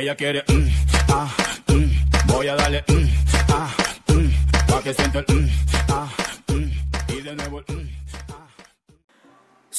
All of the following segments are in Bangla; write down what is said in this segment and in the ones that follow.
Ella quiere, mm, ah, mm, voy a darle, un mm, ah, pa' que sienta el, ah, y de nuevo el,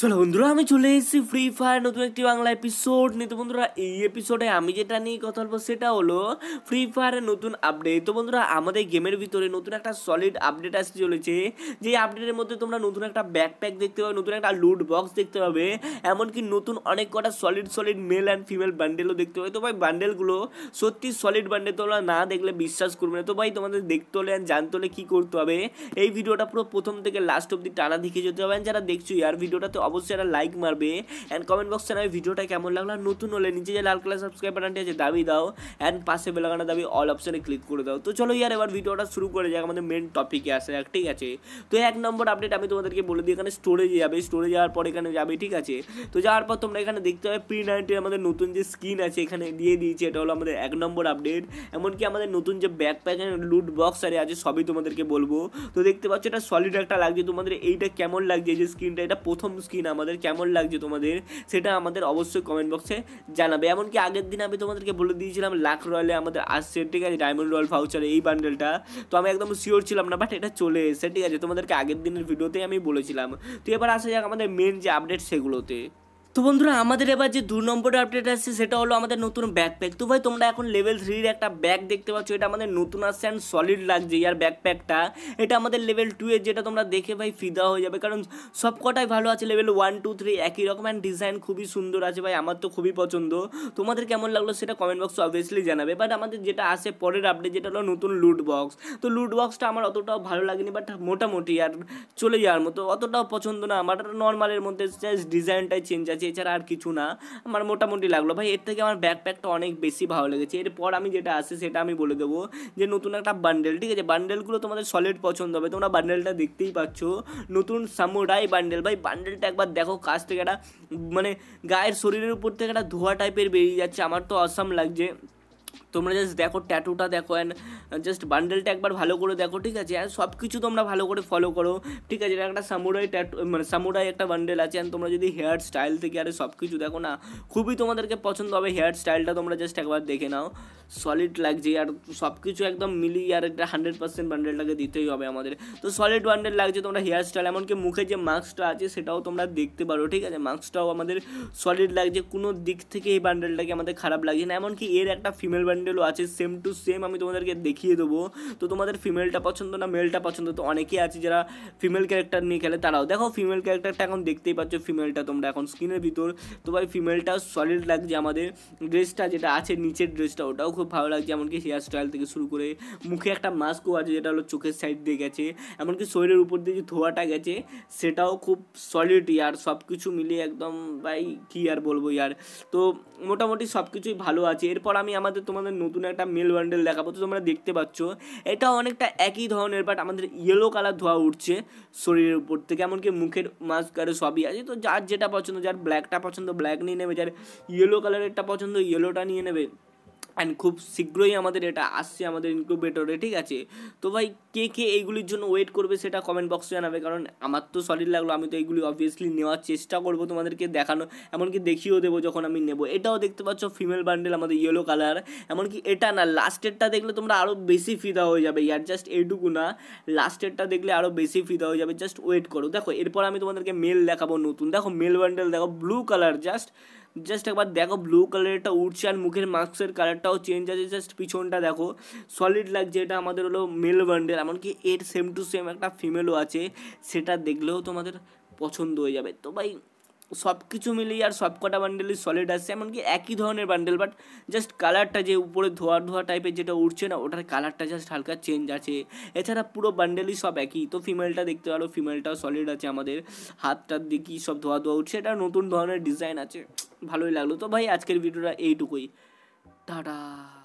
চলো বন্ধুরা আমি চলে এসেছি ফ্রি ফায়ার নতুন একটি বাংলা এপিসোড নিতে বন্ধুরা এই এপিসোডে আমি যেটা নিয়ে কথা বলবো সেটা হলো ফ্রি ফায়ারের নতুন আপডেট তো বন্ধুরা আমাদের গেমের ভিতরে নতুন একটা সলিড আপডেট আসতে চলেছে যে আপডেটের মধ্যে তোমরা নতুন একটা ব্যাকপ্যাক দেখতে পাবে নতুন একটা লুট বক্স দেখতে পাবে এমনকি নতুন অনেক কটা solid solid male and female বান্ডেলও দেখতে পাবে তো ভাই বান্ডেলগুলো সত্যি সলিড বান্ডেল তোমরা না দেখলে বিশ্বাস করবে না তো ভাই তোমাদের দেখতে হলে জানতে হলে কী করতে হবে এই ভিডিওটা পুরো প্রথম থেকে লাস্ট অব্দি টানা দেখে যেতে হবে যারা দেখছো ইয়ার ভিডিওটাতে অবশ্যই একটা লাইক মারবে অ্যান্ড কমেন্ট বক্সে আমি ভিডিওটা কেমন লাগলো নতুন হলে নিচে যে লাল কালার সাবস্ক্রাইব বাটনটি আছে দাবি দাও অ্যান্ড পাশে বেলাগানা দাবি অল অপশানে ক্লিক করে দাও তো চলো ইয়ার এবার ভিডিওটা শুরু করে যাক আমাদের মেন টপিকে আসা যাক ঠিক আছে তো এক নম্বর আপডেট আমি তোমাদেরকে বলে দিই এখানে স্টোরেজে যাবে স্টোরে যাওয়ার পর এখানে যাবে ঠিক আছে তো যাওয়ার পর তোমরা এখানে দেখতে পাবে পি নাইনটির আমাদের নতুন যে স্কিন আছে এখানে দিয়ে দিয়েছে এটা হলো আমাদের এক নম্বর আপডেট এমনকি আমাদের নতুন যে ব্যাকপ্যাক লুট বক্স আরে আছে সবই তোমাদেরকে বলবো তো দেখতে পাচ্ছ এটা সলিড একটা লাগছে তোমাদের এইটা কেমন লাগছে যে স্কিনটা এটা প্রথম স্কিন আমাদের কেমন লাগছে তোমাদের সেটা আমাদের অবশ্যই কমেন্ট বক্সে জানাবে এমনকি আগের দিন আমি তোমাদেরকে বলে দিয়েছিলাম লাখ রয়্যালে আমাদের আসছে ঠিক আছে ডায়মন্ড রয়্যাল ভাউচার এই বান্ডেলটা তো আমি একদম শিওর ছিলাম না বাট এটা চলে এসেছে ঠিক আছে তোমাদেরকে আগের দিনের ভিডিওতেই আমি বলেছিলাম তো এবার আসা যাক আমাদের মেন যে আপডেট সেগুলোতে তো বন্ধুরা আমাদের এবার যে দু নম্বর আপডেট আসছে সেটা হলো আমাদের নতুন ব্যাকপ্যাক তো ভাই তোমরা এখন লেভেল থ্রির একটা ব্যাগ দেখতে পাচ্ছ এটা আমাদের নতুন আসছে অ্যান্ড সলিড লাগছে ইয়ার ব্যাকপ্যাকটা এটা আমাদের লেভেল টু এর যেটা তোমরা দেখে ভাই ফিদা হয়ে যাবে কারণ সব কটাই ভালো আছে লেভেল ওয়ান টু থ্রি একই রকম অ্যান্ড ডিজাইন খুবই সুন্দর আছে ভাই আমার তো খুবই পছন্দ তোমাদের কেমন লাগলো সেটা কমেন্ট বক্স অবভিয়াসলি জানাবে বাট আমাদের যেটা আসে পরের আপডেট যেটা হলো নতুন লুট বক্স তো লুট বক্সটা আমার অতটাও ভালো লাগেনি বাট মোটামুটি আর চলে যাওয়ার মতো অতটাও পছন্দ না আমার নর্মালের মধ্যে ডিজাইনটাই চেঞ্জ আছে লেগেছে এছাড়া আর কিছু না আমার মোটামুটি লাগলো ভাই এর থেকে আমার ব্যাকপ্যাকটা অনেক বেশি ভালো লেগেছে এরপর আমি যেটা আসে সেটা আমি বলে দেবো যে নতুন একটা বান্ডেল ঠিক আছে বান্ডেলগুলো তোমাদের সলিড পছন্দ হবে তোমরা বান্ডেলটা দেখতেই পাচ্ছ নতুন সামুরাই বান্ডেল ভাই বান্ডেলটা একবার দেখো কাছ থেকে একটা মানে গায়ের শরীরের উপর থেকে একটা ধোয়া টাইপের বেরিয়ে যাচ্ছে আমার তো অসাম লাগছে তোমরা জাস্ট দেখো ট্যাটুটা দেখো অ্যান্ড জাস্ট বান্ডেলটা একবার ভালো করে দেখো ঠিক আছে অ্যান্ড সব কিছু তোমরা ভালো করে ফলো করো ঠিক আছে এটা একটা সামুরাই ট্যাটু মানে সামুরাই একটা বান্ডেল আছে অ্যান্ড তোমরা যদি হেয়ার স্টাইল থেকে আরে সব কিছু দেখো না খুবই তোমাদেরকে পছন্দ হবে হেয়ার স্টাইলটা তোমরা জাস্ট একবার দেখে নাও সলিড লাগছে আর সব কিছু একদম মিলিয়ে আর একটা হান্ড্রেড পার্সেন্ট বান্ডেলটাকে দিতেই হবে আমাদের তো সলিড বান্ডেল লাগছে তোমরা হেয়ার স্টাইল এমনকি মুখে যে মাস্কটা আছে সেটাও তোমরা দেখতে পারো ঠিক আছে মাস্কটাও আমাদের সলিড লাগছে কোনো দিক থেকে এই বান্ডেলটাকে আমাদের খারাপ লাগছে না এমনকি এর একটা ফিমেল ফিমেল ব্যান্ডেলও আছে সেম টু সেম আমি তোমাদেরকে দেখিয়ে দেবো তো তোমাদের ফিমেলটা পছন্দ না মেলটা পছন্দ তো অনেকেই আছে যারা ফিমেল ক্যারেক্টার নিয়ে খেলে তারাও দেখো ফিমেল ক্যারেক্টারটা এখন দেখতেই পাচ্ছ ফিমেলটা তোমরা এখন স্ক্রিনের ভিতর তো ভাই ফিমেলটা সলিড লাগছে আমাদের ড্রেসটা যেটা আছে নিচের ড্রেসটা ওটাও খুব ভালো লাগছে এমনকি হেয়ার স্টাইল থেকে শুরু করে মুখে একটা মাস্কও আছে যেটা হলো চোখের সাইড দিয়ে গেছে এমনকি শরীরের উপর দিয়ে যে ধোয়াটা গেছে সেটাও খুব সলিড ইয়ার সব কিছু মিলিয়ে একদম ভাই কী আর বলবো ইয়ার তো মোটামুটি সব কিছুই ভালো আছে এরপর আমি আমাদের তোমাদের নতুন একটা মেল বান্ডেল দেখাবো তো তোমরা দেখতে পাচ্ছ এটা অনেকটা একই ধরনের বাট আমাদের ইয়েলো কালার ধোয়া উঠছে শরীরের উপর থেকে এমনকি মুখের মাস্ক আরে সবই আছে তো যার যেটা পছন্দ যার ব্ল্যাকটা পছন্দ ব্ল্যাক নিয়ে নেবে যার ইয়েলো কালারেরটা পছন্দ ইয়েলোটা নিয়ে নেবে অ্যান্ড খুব শীঘ্রই আমাদের এটা আসছে আমাদের ইনকিউবেটরে ঠিক আছে তো ভাই কে কে এইগুলির জন্য ওয়েট করবে সেটা কমেন্ট বক্সে জানাবে কারণ আমার তো সলিড লাগলো আমি তো এইগুলি অবভিয়াসলি নেওয়ার চেষ্টা করবো তোমাদেরকে দেখানো এমনকি দেখিয়েও দেবো যখন আমি নেবো এটাও দেখতে পাচ্ছ ফিমেল বান্ডেল আমাদের ইয়েলো কালার এমনকি এটা না লাস্টেরটা দেখলে তোমরা আরও বেশি ফিদা হয়ে যাবে ইয়ার জাস্ট এইটুকু না লাস্টেরটা দেখলে আরও বেশি ফিদা হয়ে যাবে জাস্ট ওয়েট করো দেখো এরপর আমি তোমাদেরকে মেল দেখাবো নতুন দেখো মেল বান্ডেল দেখো ব্লু কালার জাস্ট জাস্ট একবার দেখো ব্লু কালারেরটা উঠছে আর মুখের মাস্কের কালারটাও চেঞ্জ আছে জাস্ট পিছনটা দেখো সলিড লাগছে এটা আমাদের হলো মেল বান্ডেল এমনকি এর সেম টু সেম একটা ফিমেলও আছে সেটা দেখলেও তোমাদের পছন্দ হয়ে যাবে তো ভাই সব কিছু মিলিয়ে আর সব কটা বান্ডেলই সলিড আসছে এমনকি একই ধরনের বান্ডেল বাট জাস্ট কালারটা যে উপরে ধোয়া ধোয়া টাইপের যেটা উঠছে না ওটার কালারটা জাস্ট হালকা চেঞ্জ আছে এছাড়া পুরো বান্ডেলই সব একই তো ফিমেলটা দেখতে পারো ফিমেলটাও সলিড আছে আমাদের হাতটার দিকেই সব ধোয়া ধোয়া উঠছে এটা নতুন ধরনের ডিজাইন আছে ভালোই লাগলো তো ভাই আজকের ভিডিওটা এইটুকুই টাটা